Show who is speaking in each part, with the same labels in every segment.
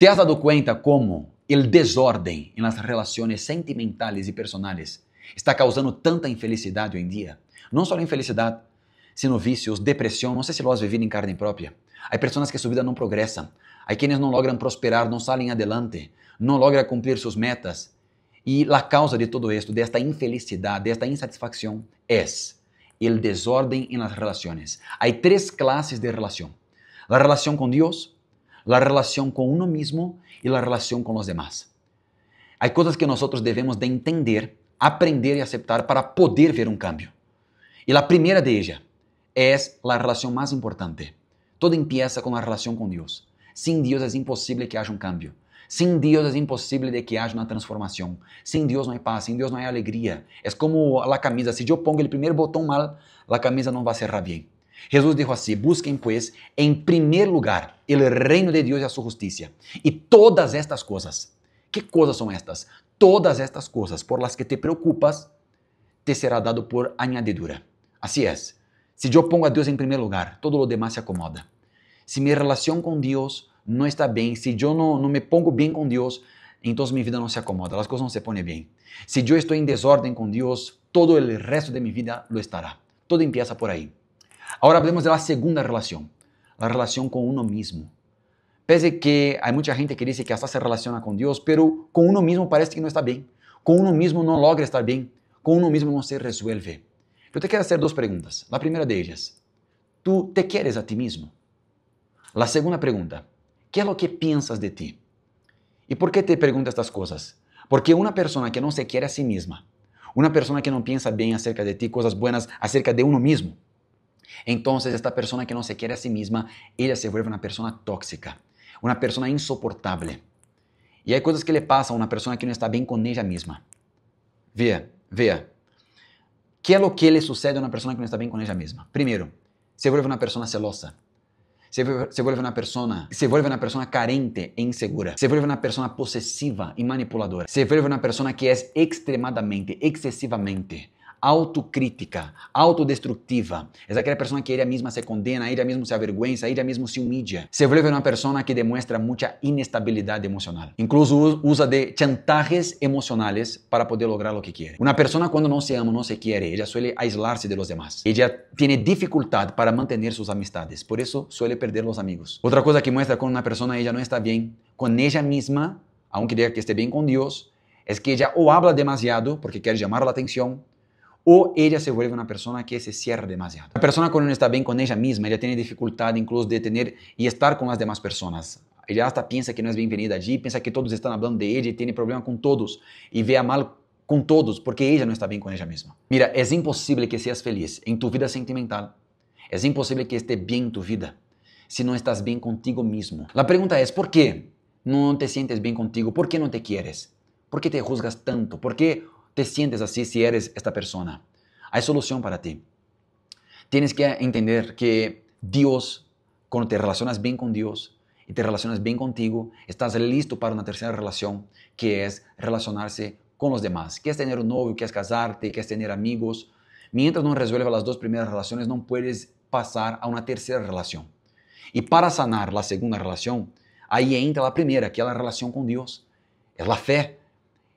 Speaker 1: ¿Te has dado cuenta cómo el desorden en las relaciones sentimentales y personales está causando tanta infelicidad hoy en día? No solo infelicidad, sino vicios, depresión. No sé si lo has vivido en carne propia. Hay personas que su vida no progresa. Hay quienes no logran prosperar, no salen adelante, no logran cumplir sus metas. E a causa de todo esto, desta infelicidade, desta insatisfação, é o desordem em las relaciones. Há três classes de relação: a relação com Deus, la relación con uno mismo y la relación con los demás. Hay cosas que nosotros debemos de entender, aprender y aceptar para poder ver un cambio. Y la primera de ellas es la relación más importante. Todo empieza con la relación con Dios. Sin Dios es imposible que haya un cambio. Sin Deus é impossível de que haja uma transformação. Sem Deus não há paz, sem Deus não há alegria. É como a camisa. Se eu pongo o primeiro botão mal, a camisa não vai cerrar bem. Jesús dijo así, busquen pues en primer lugar el reino de Dios y a su justicia. Y todas estas cosas, ¿qué cosas son estas? Todas estas cosas por las que te preocupas, te será dado por añadidura. Así es, si yo pongo a Dios en primer lugar, todo lo demás se acomoda. Si mi relación con Dios no está bien, si yo no, no me pongo bien con Dios, entonces mi vida no se acomoda, las cosas no se ponen bien. Si yo estoy en desorden con Dios, todo el resto de mi vida lo estará. Todo empieza por ahí. Ahora hablemos de la segunda relación, la relación con uno mismo. Pese que hay mucha gente que dice que hasta se relaciona con Dios, pero con uno mismo parece que no está bien. Con uno mismo no logra estar bien. Con uno mismo no se resuelve. Yo te quiero hacer dos preguntas. La primera de ellas, ¿tú te quieres a ti mismo? La segunda pregunta, ¿qué es lo que piensas de ti? ¿Y por qué te pregunto estas cosas? Porque una persona que no se quiere a sí misma, una persona que no piensa bien acerca de ti, cosas buenas acerca de uno mismo, Entonces esta persona que no se quiere a sí misma, ella se vuelve una persona tóxica, una persona insoportable. Y hay cosas que le passam a una persona que no está bien con ella misma. Vea, vea. ¿Qué es lo que le sucede a una persona que no está bien con ella misma? Primero, se vuelve una persona celosa. Se vuelve, se vuelve, una persona, se vuelve una persona carente e insegura. Se vuelve una persona posesiva y manipuladora. Se vuelve una persona que es extremadamente, excesivamente autocrítica, autodestructiva. Es aquella persona que ella misma se condena, ella misma se avergüenza, ella misma se humilla. Se vuelve una persona que demuestra mucha inestabilidad emocional. Incluso usa de chantajes emocionales para poder lograr lo que quiere. Una persona cuando no se ama, no se quiere, ella suele aislarse de los demás. Ella tiene dificultad para mantener sus amistades, por eso suele perder los amigos. Otra cosa que muestra cuando una persona ella no está bien con ella misma, aunque diga que esté bien con Dios, es que ella o habla demasiado porque quiere llamar la atención, o ella se vuelve una persona que se cierra demasiado. La persona cuando no está bien con ella misma, ella tiene dificultad incluso de tener y estar con las demás personas. Ella hasta piensa que no es bienvenida allí, piensa que todos están hablando de ella y tiene problema con todos y vea mal con todos porque ella no está bien con ella misma. Mira, es imposible que seas feliz en tu vida sentimental. Es imposible que esté bien tu vida si no estás bien contigo mismo. La pregunta es, ¿por qué no te sientes bien contigo? ¿Por qué no te quieres? ¿Por qué te juzgas tanto? ¿Por qué te sientes así si eres esta persona. Hay solución para ti. Tienes que entender que Dios, cuando te relacionas bien con Dios y te relacionas bien contigo, estás listo para una tercera relación, que es relacionarse con los demás. Quieres tener un novio, quieres casarte, quieres tener amigos. Mientras no resuelvas las dos primeras relaciones, no puedes pasar a una tercera relación. Y para sanar la segunda relación, ahí entra la primera, que es la relación con Dios. Es la fe.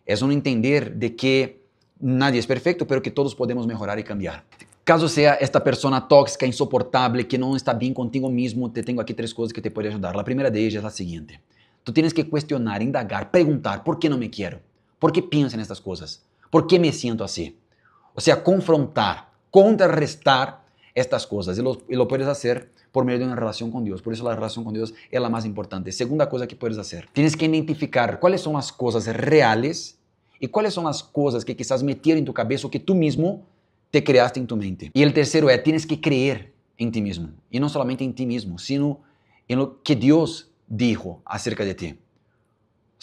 Speaker 1: é um entender de que nadie é perfeito, pero que todos podemos melhorar e cambiar. Caso seja esta persona tóxica, insoportável, que não está bem contigo mesmo, te tenho aqui tres coisas que te podem ajudar. La primeira de ellas a seguinte: tu tienes que questionar, indagar, preguntar, ¿por que não me quero? ¿Por que pienso nessas coisas, ¿Por que me siento así? Ou seja, confrontar, contrarrestar estas cosas y lo, puedes hacer por medio de una relación con Dios. Por eso la relación con Dios es la más importante. Segunda cosa que puedes hacer, tienes que identificar cuáles son las cosas reales y cuáles son las cosas que quizás metieron en tu cabeza o que tú mismo te creaste en tu mente. Y el tercero es, tienes que creer en ti mismo. Y no solamente en ti mismo, sino en lo que Dios dijo acerca de ti.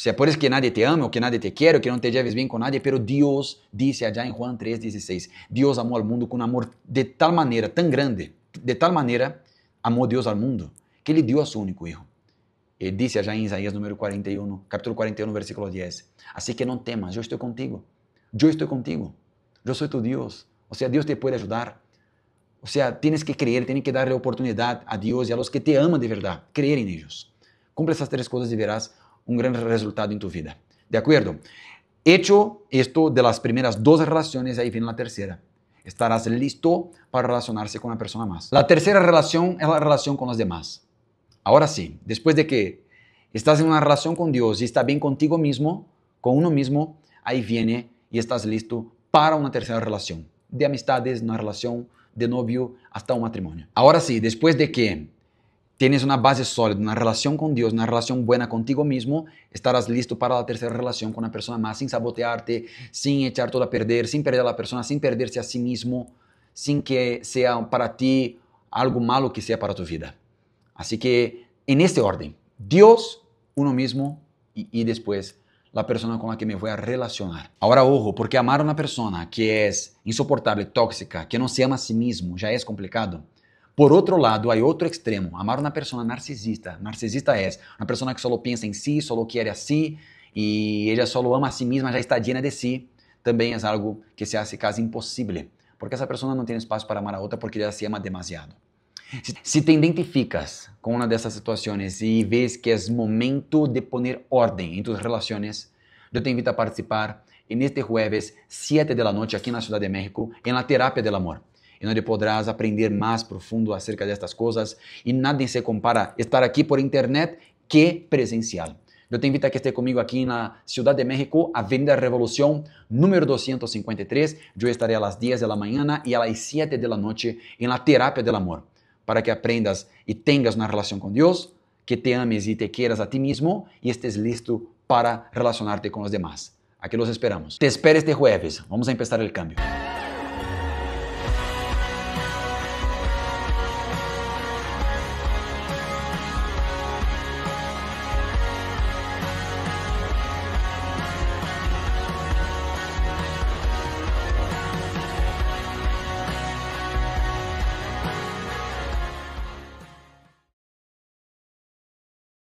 Speaker 1: sea, é puedes que nadie te ame o que nadie te quer o que no te lleves bien con nadie, pero Dios dice allá en Juan 3:16, Dios amó al mundo con amor de tal manera, tan grande, de tal manera amó Dios al mundo, que ele dio a su único hijo. Ele disse allá em Isaías número 41, capítulo 41, versículo 10, así assim que não temas, eu estou contigo, eu estou contigo, eu sou tu Deus, ou seja, Deus te pode ajudar. Ou seja, tienes que crer, tienes que darle oportunidade a Deus e a los que te amam de verdade, creer en ellos. Cumpre essas três coisas e verás un gran resultado en tu vida. ¿De acuerdo? Hecho esto de las primeras dos relaciones, ahí viene la tercera. Estarás listo para relacionarse con una persona más. La tercera relación es la relación con los demás. Ahora sí, después de que estás en una relación con Dios y está bien contigo mismo, con uno mismo, ahí viene y estás listo para una tercera relación. De amistades, una relación de novio hasta un matrimonio. Ahora sí, después de que tienes una base sólida, una relación con Dios, una relación buena contigo mismo, estarás listo para la tercera relación con una persona más, sin sabotearte, sin echar todo a perder, sin perder a la persona, sin perderse a sí mismo, sin que sea para ti algo malo que sea para tu vida. Así que en este orden, Dios, uno mismo y, después la persona con la que me voy a relacionar. Ahora, ojo, porque amar a una persona que es insoportable, tóxica, que no se ama a sí mismo, ya es complicado. Por outro lado, há outro extremo. Amar é uma pessoa narcisista. Narcisista é uma pessoa que só pensa em si, só quer a si, e ela só ama a si mesma, já está llena de si. Também é algo que se hace quase impossível, porque essa pessoa não tem espaço para amar a outra porque ela se ama demasiado. Se te identificas com uma dessas situações e vês que é momento de poner ordem em tuas relações, eu te invito a participar neste jueves, 7 da noite, aqui na Cidade de México, em La Terapia del Amor. Y donde podrás aprender más profundo acerca de estas cosas y nadie se compara estar aquí por internet que presencial. Yo te invito a que conmigo aquí en la Ciudad de México, Avenida Revolución, número 253. Yo estaré a las 10 de la mañana y a las 7 de la noche en La Terapia del Amor, para que aprendas y tengas una relación con Dios, que te ames y te quieras a ti mismo y estés listo para relacionarte con los demás. Aquí los esperamos. Te espero este jueves. Vamos a empezar el cambio.